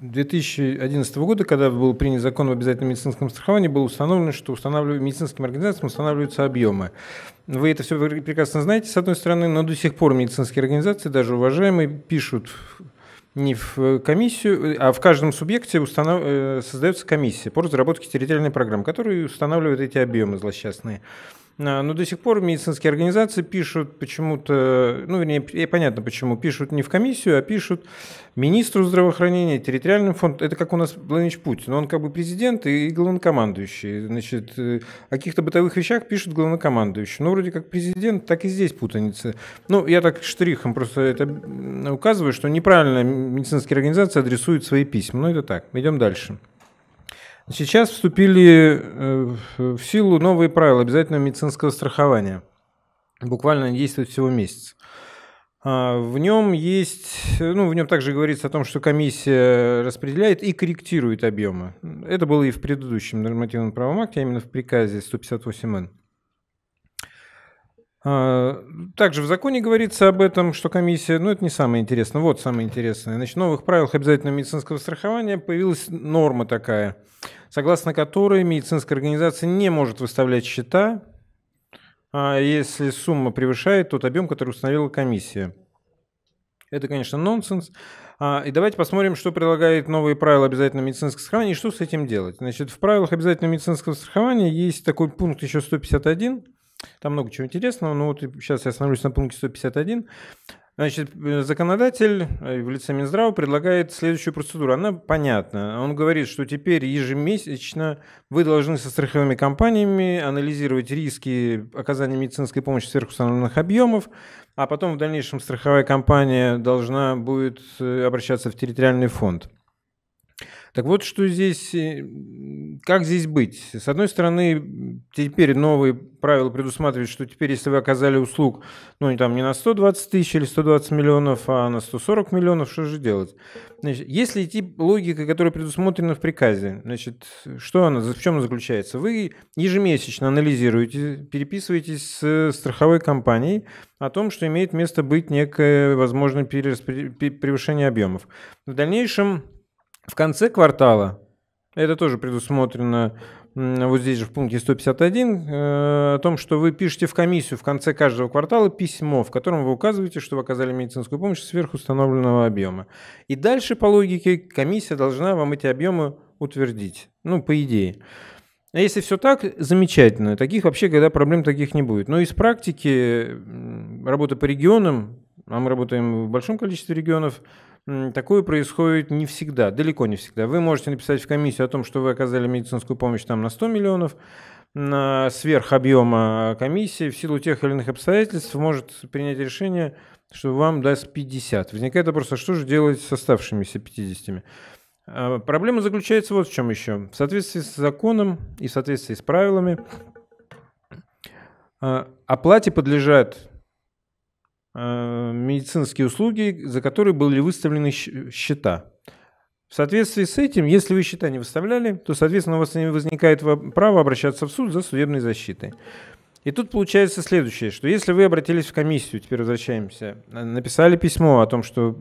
2011 года, когда был принят закон об обязательном медицинском страховании, было установлено, что устанавливают, медицинским организациям устанавливаются объемы. Вы это все прекрасно знаете, с одной стороны, но до сих пор медицинские организации, даже уважаемые, пишут не в комиссию, а в каждом субъекте установ... Э, создается комиссия по разработке территориальной программы, которая устанавливает эти объемы злосчастные. А, но до сих пор медицинские организации пишут почему-то, ну, вернее, понятно почему, пишут не в комиссию, а пишут министру здравоохранения, территориальным фонду. Это как у нас Владимир Путин, он как бы президент и главнокомандующий. Значит, э, о каких-то бытовых вещах пишут главнокомандующий. Ну, вроде как президент, так и здесь путаница. Ну, я так штрихом просто это указываю, что неправильно медицинские организации адресуют свои письма. Ну, это так. Идем дальше. Сейчас вступили э, в силу новые правила обязательного медицинского страхования. Буквально действует всего месяц. А, в нем есть, ну, в нем также говорится о том, что комиссия распределяет и корректирует объемы. Это было и в предыдущем нормативном правом акте, а именно в приказе 158Н. А, также в законе говорится об этом, что комиссия, ну это не самое интересное, вот самое интересное. Значит, в новых правилах обязательного медицинского страхования появилась норма такая, согласно которой медицинская организация не может выставлять счета, а, если сумма превышает тот объем, который установила комиссия. Это, конечно, нонсенс. А, и давайте посмотрим, что предлагает новые правила обязательного медицинского страхования и что с этим делать. Значит, в правилах обязательного медицинского страхования есть такой пункт еще 151, там много чего интересного, но вот сейчас я остановлюсь на пункте 151. Значит, э, законодатель э, в лице Минздрава предлагает следующую процедуру. Она понятна. Он говорит, что теперь ежемесячно вы должны со страховыми компаниями анализировать риски оказания медицинской помощи сверхустановленных объемов, а потом в дальнейшем страховая компания должна будет э, обращаться в территориальный фонд. Так вот, что здесь, э, как здесь быть? С одной стороны, теперь новые правила предусматривают, что теперь, если вы оказали услуг, ну, там не на 120 тысяч или 120 миллионов, а на 140 миллионов, что же делать? Значит, если идти логика, которая предусмотрена в приказе, значит, что она, в чем она заключается? Вы ежемесячно анализируете, переписываетесь с страховой компанией о том, что имеет место быть некое, возможное перевышение объемов. В дальнейшем в конце квартала, это тоже предусмотрено вот здесь же в пункте 151, э, о том, что вы пишете в комиссию в конце каждого квартала письмо, в котором вы указываете, что вы оказали медицинскую помощь сверх установленного объема. И дальше, по логике, комиссия должна вам эти объемы утвердить. Ну, по идее. А если все так, замечательно. Таких вообще, когда проблем таких не будет. Но из практики работа по регионам, а мы работаем в большом количестве регионов, такое происходит не всегда, далеко не всегда. Вы можете написать в комиссию о том, что вы оказали медицинскую помощь там на 100 миллионов, на сверх объема комиссии в силу тех или иных обстоятельств может принять решение, что вам даст 50. Возникает вопрос, а что же делать с оставшимися 50? А, проблема заключается вот в чем еще. В соответствии с законом и в соответствии с правилами а, оплате подлежат Э, медицинские услуги, за которые были выставлены счета. В соответствии с этим, если вы счета не выставляли, то, соответственно, у вас не возникает право обращаться в суд за судебной защитой. И тут получается следующее, что если вы обратились в комиссию, теперь возвращаемся, э, написали письмо о том, что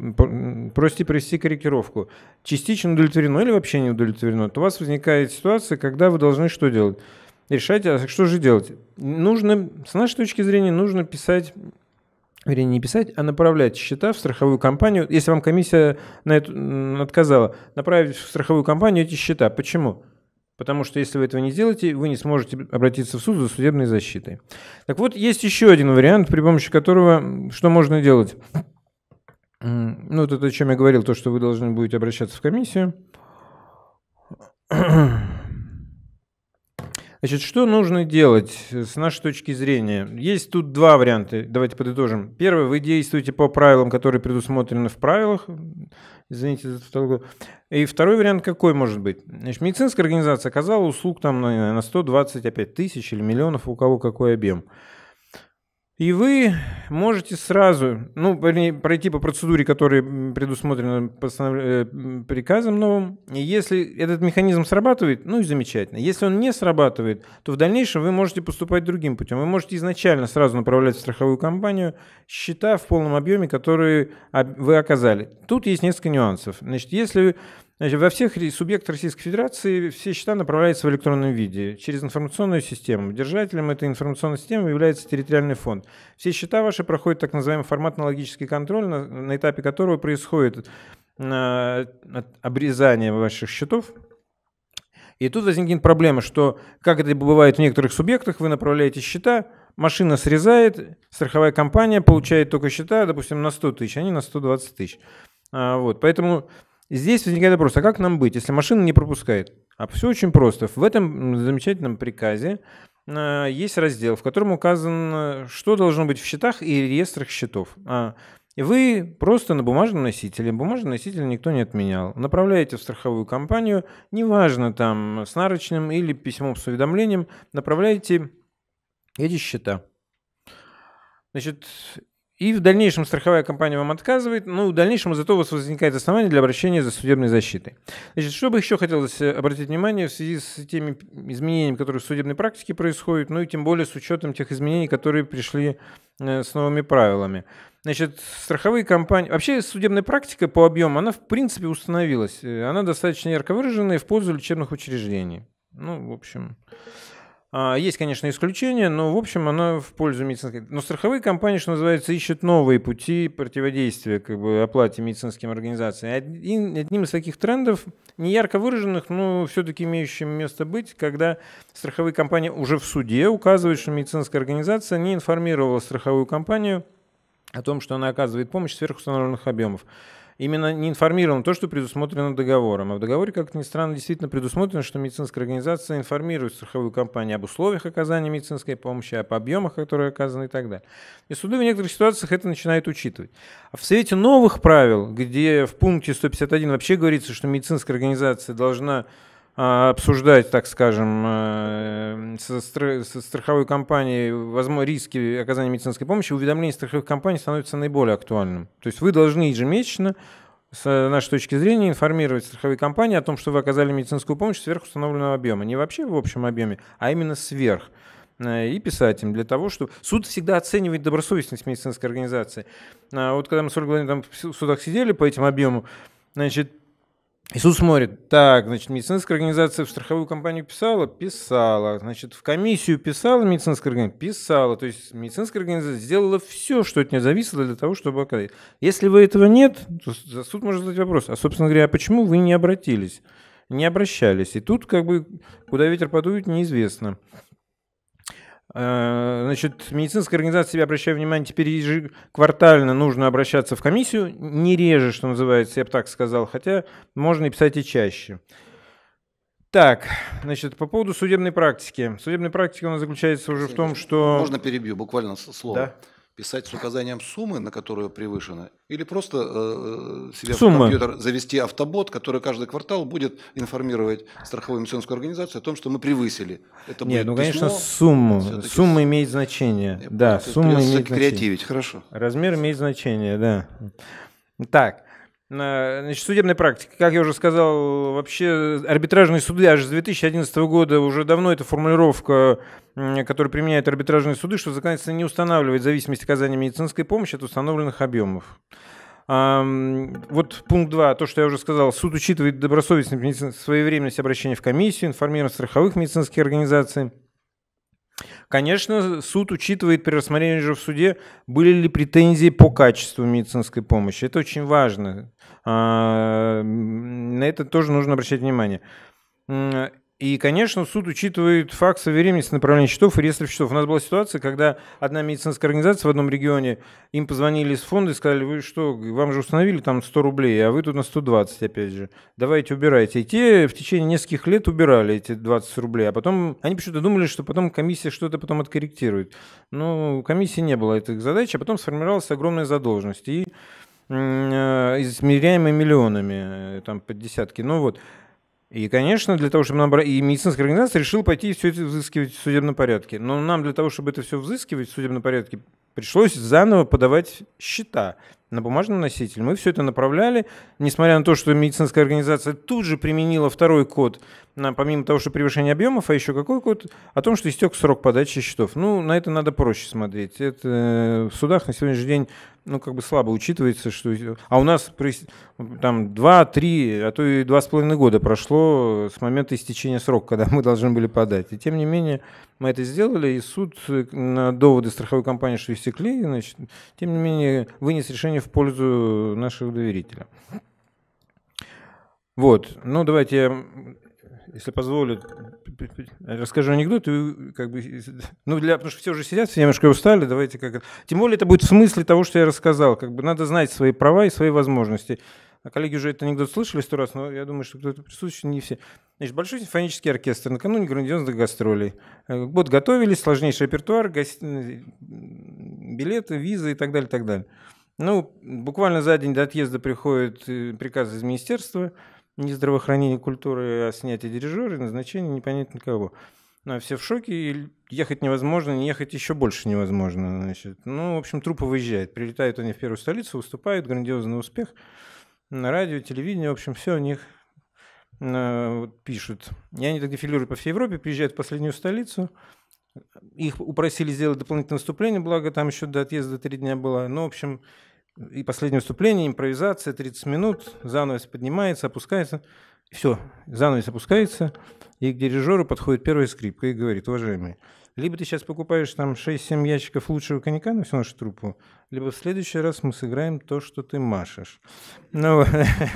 просите провести корректировку, частично удовлетворено или вообще не удовлетворено, то у вас возникает ситуация, когда вы должны что делать? Решать, а что же делать? Нужно, с нашей точки зрения, нужно писать вернее, не писать, а направлять счета в страховую компанию, если вам комиссия на это отказала, направить в страховую компанию эти счета. Почему? Потому что если вы этого не сделаете, вы не сможете обратиться в суд за судебной защитой. Так вот, есть еще один вариант, при помощи которого что можно делать? Ну, вот это о чем я говорил, то, что вы должны будете обращаться в комиссию. Значит, что нужно делать э, с нашей точки зрения? Есть тут два варианта. Давайте подытожим. Первый, вы действуете по правилам, которые предусмотрены в правилах. Извините за тавтологию. И второй вариант какой может быть? Значит, медицинская организация оказала услуг там на 120 опять тысяч или миллионов, у кого какой объем. И вы можете сразу, ну, пройти по процедуре, которая предусмотрена постанов... Э, приказом новым. И если этот механизм срабатывает, ну и замечательно. Если он не срабатывает, то в дальнейшем вы можете поступать другим путем. Вы можете изначально сразу направлять в страховую компанию счета в полном объеме, которые вы оказали. Тут есть несколько нюансов. Значит, если Значит, во всех субъектах Российской Федерации все счета направляются в электронном виде через информационную систему. Держателем этой информационной системы является территориальный фонд. Все счета ваши проходят так называемый форматно-логический контроль, на, на этапе которого происходит э, обрезание ваших счетов. И тут возникнет проблема, что, как это бывает в некоторых субъектах, вы направляете счета, машина срезает, страховая компания получает только счета, допустим, на 100 тысяч, а не на 120 тысяч. А, вот, поэтому Здесь возникает вопрос, а как нам быть, если машина не пропускает? А все очень просто. В этом замечательном приказе э, есть раздел, в котором указано, что должно быть в счетах и реестрах счетов. И а Вы просто на бумажном носителе, бумажный носитель никто не отменял, направляете в страховую компанию, неважно там с нарочным или письмом с уведомлением, направляете эти счета. Значит, и в дальнейшем страховая компания вам отказывает, но ну, в дальнейшем зато у вас возникает основание для обращения за судебной защитой. Значит, что бы еще хотелось э, обратить внимание в связи с теми изменениями, которые в судебной практике происходят, ну и тем более с учетом тех изменений, которые пришли э, с новыми правилами. Значит, страховые компании... Вообще судебная практика по объему, она в принципе установилась. Э, она достаточно ярко выраженная в пользу лечебных учреждений. Ну, в общем... А, есть, конечно, исключения, но, в общем, она в пользу медицинской. Но страховые компании, что называется, ищут новые пути противодействия как бы, оплате медицинским организациям. одним из таких трендов, не ярко выраженных, но все-таки имеющим место быть, когда страховые компании уже в суде указывают, что медицинская организация не информировала страховую компанию о том, что она оказывает помощь сверхустановленных объемов именно не информировано то, что предусмотрено договором. А в договоре, как ни странно, действительно предусмотрено, что медицинская организация информирует страховую компанию об условиях оказания медицинской помощи, об объемах, которые оказаны и так далее. И суды в некоторых ситуациях это начинают учитывать. А в свете новых правил, где в пункте 151 вообще говорится, что медицинская организация должна а, обсуждать, так скажем, э, со, страховой компанией возможно, риски оказания медицинской помощи, уведомление страховых компаний становится наиболее актуальным. То есть вы должны ежемесячно с нашей точки зрения, информировать страховые компании о том, что вы оказали медицинскую помощь сверх установленного объема. Не вообще в общем объеме, а именно сверх. Э, и писать им для того, чтобы... Суд всегда оценивает добросовестность медицинской организации. А вот когда мы с Ольгой там в судах сидели по этим объемам, значит, Иисус смотрит, так, значит, медицинская организация в страховую компанию писала? Писала. Значит, в комиссию писала медицинская организация? Писала. То есть медицинская организация сделала все, что от нее зависело для того, чтобы оказать. Если вы этого нет, то за суд может задать вопрос, а, собственно говоря, а почему вы не обратились? Не обращались. И тут как бы куда ветер подует, неизвестно. Э, значит, медицинская организация, я обращаю внимание, теперь ежеквартально нужно обращаться в комиссию, не реже, что называется, я бы так сказал, хотя можно и писать и чаще. Так, значит, по поводу судебной практики. Судебная практика у нас заключается уже в том, что... Можно перебью буквально слово. Да? писать с указанием суммы, на которую превышено, или просто э, э себе Сумма. в компьютер завести автобот, который каждый квартал будет информировать страховую медицинскую организацию о том, что мы превысили. Это Нет, ну письмо. конечно сумму. Сумма имеет значение. Я да, сумма имеет креативить. значение. Хорошо. Размер имеет значение, да. Так, Значит, судебная практика. Как я уже сказал, вообще арбитражные суды аж с 2011 года уже давно эта формулировка, которую применяют арбитражные суды, что законодательство не устанавливает зависимость оказания медицинской помощи от установленных объемов. Вот пункт 2, то, что я уже сказал, суд учитывает добросовестность, своевременность обращения в комиссию, информированность страховых медицинских организаций – Конечно, суд учитывает при рассмотрении же в суде, были ли претензии по качеству медицинской помощи. Это очень важно. А, на это тоже нужно обращать внимание и, конечно, суд учитывает факт соверенности направления счетов и реестров счетов. У нас была ситуация, когда одна медицинская организация в одном регионе, им позвонили из фонда и сказали, вы что, вам же установили там 100 рублей, а вы тут на 120, опять же. Давайте убирайте. И те в течение нескольких лет убирали эти 20 рублей, а потом они почему-то думали, что потом комиссия что-то потом откорректирует. Но комиссии не было этой задачи, а потом сформировалась огромная задолженность. И э, измеряемой миллионами, э, там под десятки. Но ну вот, и, конечно, для того, чтобы нам... И медицинская организация решила пойти и все это взыскивать в судебном порядке. Но нам для того, чтобы это все взыскивать в судебном порядке, Пришлось заново подавать счета на бумажный носитель. Мы все это направляли, несмотря на то, что медицинская организация тут же применила второй код, на помимо того, что превышение объемов, а еще какой код? О том, что истек срок подачи счетов. Ну, на это надо проще смотреть. Это э, в судах на сегодняшний день ну, как бы слабо учитывается, что... А у нас там 2-3, а то и 2,5 года прошло с момента истечения срока, когда мы должны были подать. И тем не менее, мы это сделали, и суд э, на доводы страховой компании, что истекли, значит, тем не менее, вынес решение в пользу нашего доверителя. Вот, ну давайте я, если позволят, расскажу анекдот, и как бы, ну для, потому что все уже сидят, все немножко устали, давайте как Тем более это будет в смысле того, что я рассказал, как бы надо знать свои права и свои возможности. А коллеги уже этот анекдот слышали сто раз, но я думаю, что кто-то присутствующий не все. Значит, Большой симфонический оркестр накануне грандиозных гастролей. Вот э, готовились, сложнейший репертуар, гос... билеты, визы и так далее, так далее. Ну, буквально за день до отъезда приходит э, приказ из министерства, не здравоохранения культуры, а снятие дирижера и назначение непонятно кого. Ну, а все в шоке, ехать невозможно, не ехать еще больше невозможно. Значит. Ну, в общем, трупы выезжают, Прилетают они в первую столицу, выступают, грандиозный успех – на радио, телевидение, в общем, все у них э, пишут. И они тогда филируют по всей Европе, приезжают в последнюю столицу. Их упросили сделать дополнительное выступление, благо там еще до отъезда три дня было. Ну, в общем, и последнее выступление, импровизация, 30 минут, занавес поднимается, опускается. Все, занавес опускается, и к дирижеру подходит первая скрипка и говорит, уважаемые, либо ты сейчас покупаешь там 6-7 ящиков лучшего коньяка на всю нашу труппу, либо в следующий раз мы сыграем то, что ты машешь. Ну,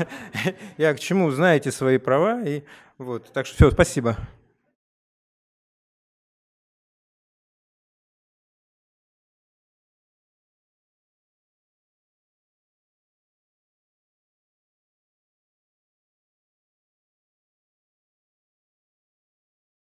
я к чему, знаете свои права. И вот. Так что все, спасибо.